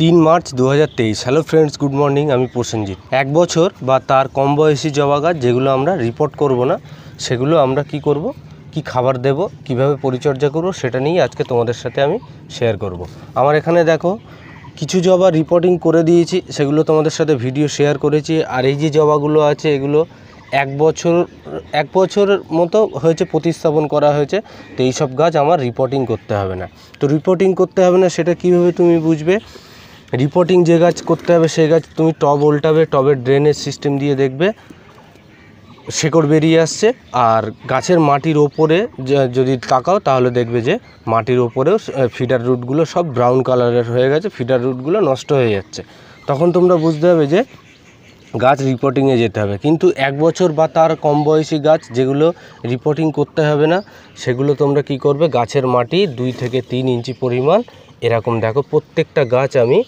তিন মার্চ দু হাজার হ্যালো ফ্রেন্ডস গুড মর্নিং আমি প্রসেনজিৎ এক বছর বা তার কম বয়সী জবা গাছ যেগুলো আমরা রিপোর্ট করব না সেগুলো আমরা কি করব কি খাবার দেব কিভাবে পরিচর্যা করব সেটা নিয়েই আজকে তোমাদের সাথে আমি শেয়ার করব। আমার এখানে দেখো কিছু জবা রিপোর্টিং করে দিয়েছি সেগুলো তোমাদের সাথে ভিডিও শেয়ার করেছি আর এই যে জবাগুলো আছে এগুলো এক বছর এক বছরের মতো হয়েছে প্রতিস্থাপন করা হয়েছে তো এইসব গাছ আমার রিপোর্টিং করতে হবে না তো রিপোর্টিং করতে হবে না সেটা কীভাবে তুমি বুঝবে রিপোর্টিং যে গাছ করতে হবে সেই গাছ তুমি টব উল্টাবে টবের ড্রেনের সিস্টেম দিয়ে দেখবে শেকড় বেরিয়ে আসছে আর গাছের মাটির ওপরে যদি তাকাও তাহলে দেখবে যে মাটির ওপরেও ফিডার রুটগুলো সব ব্রাউন কালারের হয়ে গেছে ফিডার রুটগুলো নষ্ট হয়ে যাচ্ছে তখন তোমরা বুঝতে হবে যে গাছ রিপোর্টিংয়ে যেতে হবে কিন্তু এক বছর বা তার কম বয়সী গাছ যেগুলো রিপোর্টিং করতে হবে না সেগুলো তোমরা কি করবে গাছের মাটি দুই থেকে তিন ইঞ্চি পরিমাণ এরকম দেখো প্রত্যেকটা গাছ আমি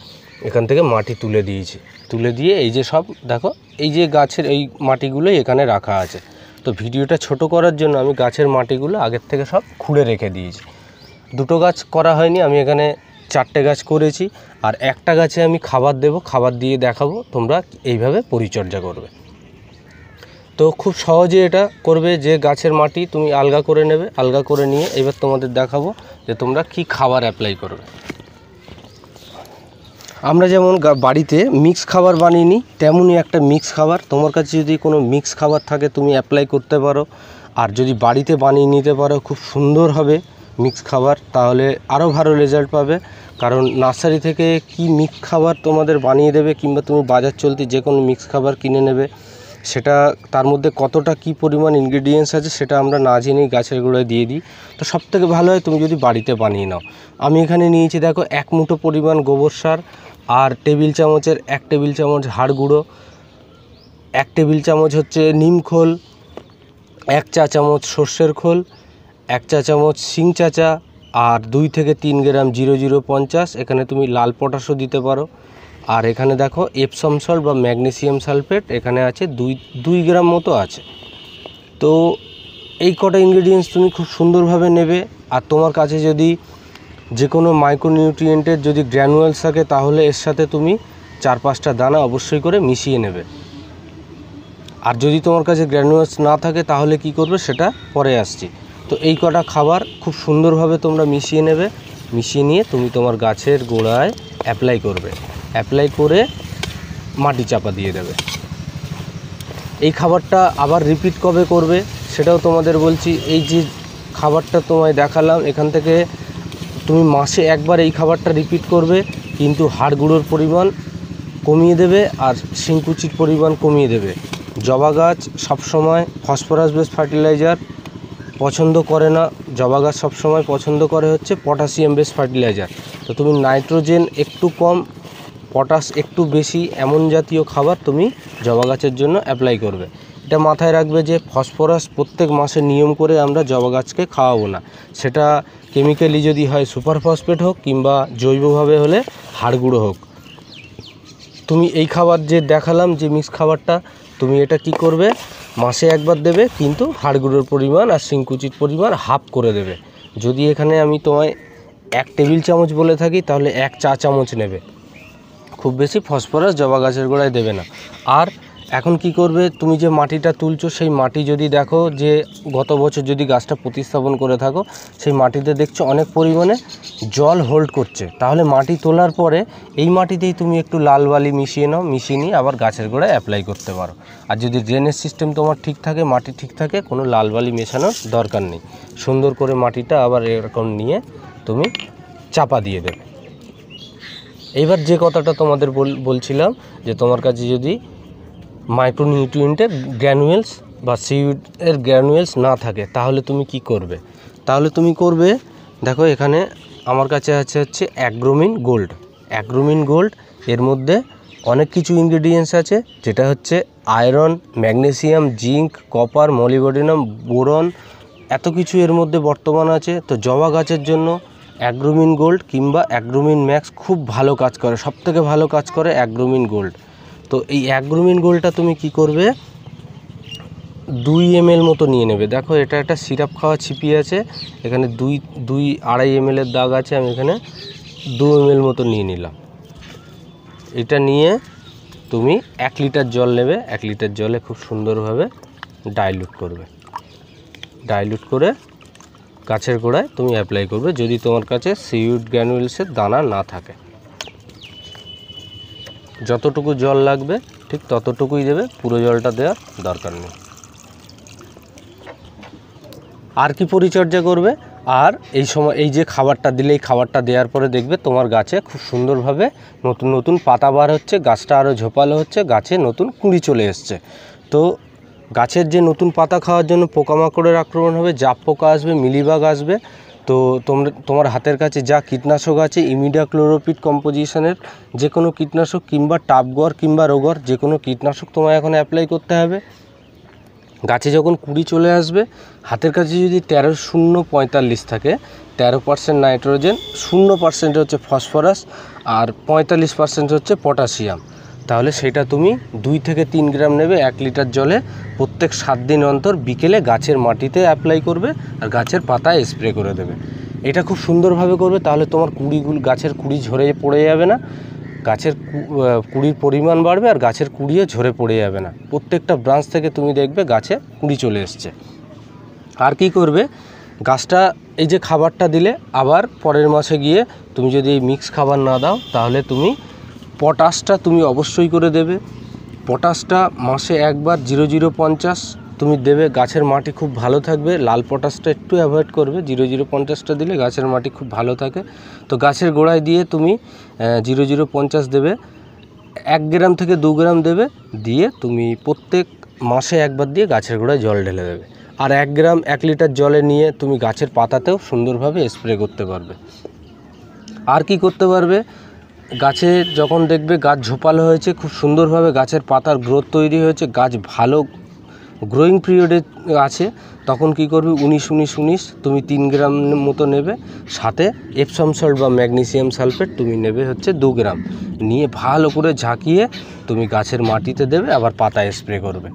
এখান থেকে মাটি তুলে দিয়েছি তুলে দিয়ে এই যে সব দেখো এই যে গাছের এই মাটিগুলোই এখানে রাখা আছে তো ভিডিওটা ছোট করার জন্য আমি গাছের মাটিগুলো আগের থেকে সব খুঁড়ে রেখে দিয়েছি দুটো গাছ করা হয়নি আমি এখানে চারটে গাছ করেছি আর একটা গাছে আমি খাবার দেব খাবার দিয়ে দেখাবো তোমরা এইভাবে পরিচর্যা করবে তো খুব সহজে এটা করবে যে গাছের মাটি তুমি আলগা করে নেবে আলগা করে নিয়ে এবার তোমাদের দেখাবো যে তোমরা কি খাবার অ্যাপ্লাই করবে আমরা যেমন বাড়িতে মিক্স খাবার বানিয়ে নিই তেমনই একটা মিক্স খাবার তোমার কাছে যদি কোনো মিক্স খাবার থাকে তুমি অ্যাপ্লাই করতে পারো আর যদি বাড়িতে বানিয়ে নিতে পারো খুব সুন্দর হবে মিক্স খাবার তাহলে আরও ভালো রেজাল্ট পাবে কারণ নার্সারি থেকে কি মিক্স খাবার তোমাদের বানিয়ে দেবে কিংবা তুমি বাজার চলতি যে কোনো মিক্স খাবার কিনে নেবে সেটা তার মধ্যে কতটা কি পরিমাণ ইনগ্রিডিয়েন্টস আছে সেটা আমরা না জেনেই গাছের গোড়ায় দিয়ে দিই তো সবথেকে ভালো হয় তুমি যদি বাড়িতে বানিয়ে নাও আমি এখানে নিয়েছি দেখো এক মুঠো পরিমাণ গোবর সার আর টেবিল চামচের এক টেবিল চামচ হাড় গুঁড়ো এক টেবিল চামচ হচ্ছে নিম খোল এক চা চামচ সর্ষের খোল এক চা চামচ শিং চাচা আর দুই থেকে তিন গ্রাম জিরো জিরো পঞ্চাশ এখানে তুমি লাল পটাশও দিতে পারো আর এখানে দেখো এপসম সল্ট বা ম্যাগনেসিয়াম সালফেট এখানে আছে দুই দুই গ্রাম মতো আছে তো এই কটা ইনগ্রেডিয়েন্টস তুমি খুব সুন্দরভাবে নেবে আর তোমার কাছে যদি যে কোনো মাইক্রোনিউট্রিয়েন্টের যদি গ্র্যানুয়েলস থাকে তাহলে এর সাথে তুমি চার পাঁচটা দানা অবশ্যই করে মিশিয়ে নেবে আর যদি তোমার কাছে গ্র্যানুয়েলস না থাকে তাহলে কি করবে সেটা পরে আসছি তো এই কটা খাবার খুব সুন্দরভাবে তোমরা মিশিয়ে নেবে মিশিয়ে নিয়ে তুমি তোমার গাছের গোড়ায় অ্যাপ্লাই করবে অ্যাপ্লাই করে মাটি চাপা দিয়ে দেবে এই খাবারটা আবার রিপিট কবে করবে সেটাও তোমাদের বলছি এই যে খাবারটা তোমায় দেখালাম এখান থেকে তুমি মাসে একবার এই খাবারটা রিপিট করবে কিন্তু হাড় গুঁড়োর পরিমাণ কমিয়ে দেবে আর শিংকুচির পরিমাণ কমিয়ে দেবে জবা গাছ সবসময় ফসফরাস বেস ফার্টিলাইজার পছন্দ করে না জবা গাছ সবসময় পছন্দ করে হচ্ছে পটাশিয়াম বেস ফার্টিলাইজার তো তুমি নাইট্রোজেন একটু কম পটাশ একটু বেশি এমন জাতীয় খাবার তুমি জবা গাছের জন্য অ্যাপ্লাই করবে এটা মাথায় রাখবে যে ফসফরাস প্রত্যেক মাসে নিয়ম করে আমরা জবা গাছকে খাওয়াবো না সেটা কেমিক্যালি যদি হয় সুপার ফসফেট হোক কিংবা জৈবভাবে হলে হাড়গুঁড়ো হোক তুমি এই খাবার যে দেখালাম যে মিক্স খাবারটা তুমি এটা কি করবে মাসে একবার দেবে কিন্তু হাড়গুঁড়োর পরিমাণ আর শিংকুচির পরিমাণ হাফ করে দেবে যদি এখানে আমি তোমায় এক টেবিল চামচ বলে থাকি তাহলে এক চা চামচ নেবে খুব বেশি ফসফরাস জবা গাছের গোড়ায় দেবে না আর এখন কি করবে তুমি যে মাটিটা তুলছো সেই মাটি যদি দেখো যে গত বছর যদি গাছটা প্রতিস্থাপন করে থাকো সেই মাটিতে দেখছো অনেক পরিমাণে জল হোল্ড করছে তাহলে মাটি তোলার পরে এই মাটিতেই তুমি একটু লাল বালি মিশিয়ে নাও মিশিয়ে নিয়ে আবার গাছের গোড়ায় অ্যাপ্লাই করতে পারো আর যদি ড্রেনেজ সিস্টেম তোমার ঠিক থাকে মাটি ঠিক থাকে কোনো লাল বালি মেশানোর দরকার নেই সুন্দর করে মাটিটা আবার এরকম নিয়ে তুমি চাপা দিয়ে দেবে এইবার যে কথাটা তোমাদের বলছিলাম যে তোমার কাছে যদি মাইক্রোনিউট্রিয়েন্টের গ্র্যানুয়েলস বা সিউডের গ্র্যানুয়েলস না থাকে তাহলে তুমি কি করবে তাহলে তুমি করবে দেখো এখানে আমার কাছে আছে হচ্ছে অ্যাগ্রোমিন গোল্ড অ্যাগ্রোমিন গোল্ড এর মধ্যে অনেক কিছু ইনগ্রেডিয়েন্টস আছে যেটা হচ্ছে iron magnesium zinc copper molybdenum boron এত কিছু এর মধ্যে বর্তমান আছে তো জবা গাছের জন্য অ্যাগ্রোমিন গোল্ড কিংবা অ্যাগ্রোমিন ম্যাক্স খুব ভালো কাজ করে সবথেকে ভালো কাজ করে অ্যাগ্রোমিন গোল্ড তো এই অ্যাগ্রুমিন গোলটা তুমি কি করবে দুই এম মতো নিয়ে নেবে দেখো এটা একটা সিরাপ খাওয়া ছিপি আছে এখানে দুই দুই আড়াই এম দাগ আছে আমি এখানে দু এম মতো নিয়ে নিলাম এটা নিয়ে তুমি এক লিটার জল নেবে এক লিটার জলে খুব সুন্দরভাবে ডাইলুট করবে ডাইলুট করে গাছের গোড়ায় তুমি অ্যাপ্লাই করবে যদি তোমার কাছে সিউড গ্যানুয়েলসের দানা না থাকে যতটুকু জল লাগবে ঠিক ততটুকুই দেবে পুরো জলটা দেওয়ার দরকার নেই আর কি পরিচর্যা করবে আর এই সময় এই যে খাবারটা দিলে এই খাবারটা দেওয়ার পরে দেখবে তোমার গাছে খুব সুন্দরভাবে নতুন নতুন পাতা বার হচ্ছে গাছটা আরও ঝোপালো হচ্ছে গাছে নতুন কুঁড়ি চলে এসছে তো গাছের যে নতুন পাতা খাওয়ার জন্য পোকামাকড়ের আক্রমণ হবে জাপ পোকা আসবে মিলিবাগ আসবে তো তোমরা তোমার হাতের কাছে যা কীটনাশক আছে ইমিডা ক্লোরোপিড কম্পোজিশনের যে কোনো কীটনাশক কিংবা টাপগর কিংবা রোগর যে কোনো কীটনাশক তোমায় এখন অ্যাপ্লাই করতে হবে গাছে যখন কুড়ি চলে আসবে হাতের কাছে যদি তেরো শূন্য পঁয়তাল্লিশ থাকে তেরো পার্সেন্ট নাইট্রোজেন শূন্য পার্সেন্ট হচ্ছে ফসফরাস আর পঁয়তাল্লিশ পার্সেন্ট হচ্ছে পটাশিয়াম তাহলে সেটা তুমি দুই থেকে তিন গ্রাম নেবে এক লিটার জলে প্রত্যেক সাত দিন অন্তর বিকেলে গাছের মাটিতে অ্যাপ্লাই করবে আর গাছের পাতায় স্প্রে করে দেবে এটা খুব সুন্দরভাবে করবে তাহলে তোমার কুড়িগুলো গাছের কুড়ি ঝরে পড়ে যাবে না গাছের কুড়ির পরিমাণ বাড়বে আর গাছের কুড়িও ঝরে পড়ে যাবে না প্রত্যেকটা ব্রাঞ্চ থেকে তুমি দেখবে গাছে কুড়ি চলে এসছে আর কি করবে গাছটা এই যে খাবারটা দিলে আবার পরের মাসে গিয়ে তুমি যদি মিক্স খাবার না দাও তাহলে তুমি পটাশটা তুমি অবশ্যই করে দেবে পটাশটা মাসে একবার জিরো জিরো পঞ্চাশ তুমি দেবে গাছের মাটি খুব ভালো থাকবে লাল পটাশটা একটু অ্যাভয়েড করবে জিরো জিরো পঞ্চাশটা দিলে গাছের মাটি খুব ভালো থাকে তো গাছের গোড়ায় দিয়ে তুমি জিরো জিরো পঞ্চাশ দেবে এক গ্রাম থেকে দু গ্রাম দেবে দিয়ে তুমি প্রত্যেক মাসে একবার দিয়ে গাছের গোড়ায় জল ঢেলে দেবে আর এক গ্রাম এক লিটার জলে নিয়ে তুমি গাছের পাতাতেও সুন্দরভাবে স্প্রে করতে পারবে আর কি করতে পারবে গাছে যখন দেখবে গাছ ঝোপালো হয়েছে খুব সুন্দরভাবে গাছের পাতার গ্রোথ তৈরি হয়েছে গাছ ভালো গ্রোয়িং পিরিয়ডে আছে তখন কি করবে উনিশ উনিশ উনিশ তুমি তিন গ্রাম মতো নেবে সাথে এপসম সল্ট বা ম্যাগনেসিয়াম সালফেট তুমি নেবে হচ্ছে দু গ্রাম নিয়ে ভালো করে ঝাঁকিয়ে তুমি গাছের মাটিতে দেবে আবার পাতা স্প্রে করবে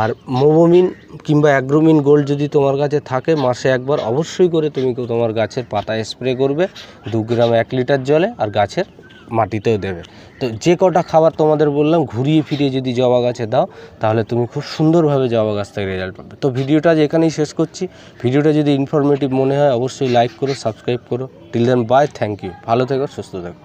আর মোবোমিন কিংবা অ্যাগ্রোমিন গোল্ড যদি তোমার কাছে থাকে মাসে একবার অবশ্যই করে তুমি তোমার গাছের পাতায় স্প্রে করবে দু গ্রাম এক লিটার জলে আর গাছের মাটিতেও দেবে তো যে কটা খাবার তোমাদের বললাম ঘুরিয়ে ফিরিয়ে যদি জবা গাছে দাও তাহলে তুমি খুব সুন্দরভাবে জবা গাছ থেকে রেজাল্ট পাবে তো ভিডিওটা আজ এখানেই শেষ করছি ভিডিওটা যদি ইনফরমেটিভ মনে হয় অবশ্যই লাইক করো সাবস্ক্রাইব করো till then bye thank you ভালো থেকো সুস্থ থেকো